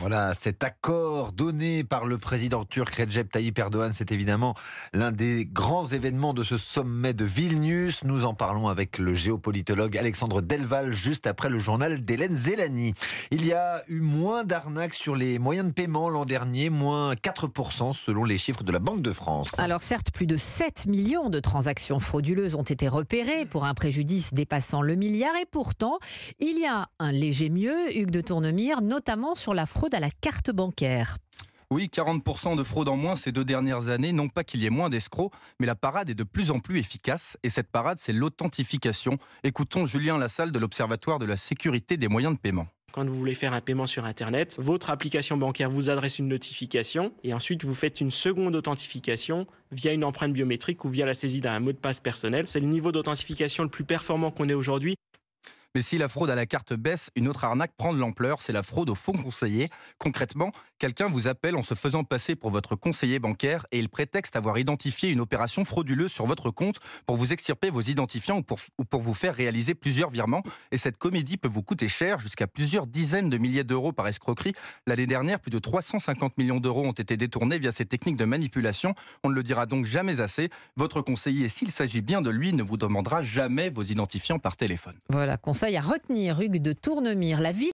Voilà, cet accord donné par le président turc Recep Tayyip Erdogan, c'est évidemment l'un des grands événements de ce sommet de Vilnius. Nous en parlons avec le géopolitologue Alexandre Delval juste après le journal d'Hélène Zelani. Il y a eu moins d'arnaques sur les moyens de paiement l'an dernier, moins 4% selon les chiffres de la Banque de France. Alors certes, plus de 7 millions de transactions frauduleuses ont été repérées pour un préjudice dépassant le milliard et pourtant, il y a un léger mieux, Hugues de Tournemire, notamment sur sur la fraude à la carte bancaire. Oui, 40% de fraude en moins ces deux dernières années. Non pas qu'il y ait moins d'escrocs, mais la parade est de plus en plus efficace. Et cette parade, c'est l'authentification. Écoutons Julien Lassalle de l'Observatoire de la sécurité des moyens de paiement. Quand vous voulez faire un paiement sur Internet, votre application bancaire vous adresse une notification et ensuite vous faites une seconde authentification via une empreinte biométrique ou via la saisie d'un mot de passe personnel. C'est le niveau d'authentification le plus performant qu'on ait aujourd'hui. Mais si la fraude à la carte baisse, une autre arnaque prend de l'ampleur, c'est la fraude au faux conseiller. Concrètement, quelqu'un vous appelle en se faisant passer pour votre conseiller bancaire et il prétexte avoir identifié une opération frauduleuse sur votre compte pour vous extirper vos identifiants ou pour, vous faire réaliser plusieurs virements. Et cette comédie peut vous coûter cher, jusqu'à plusieurs dizaines de milliers d'euros par escroquerie. L'année dernière, plus de 350 millions d'euros ont été détournés via ces techniques de manipulation. On ne le dira donc jamais assez. Votre conseiller, s'il s'agit bien de lui, ne vous demandera jamais vos identifiants par téléphone. Voilà, conseil à retenir, Hugues de Tournemire. La ville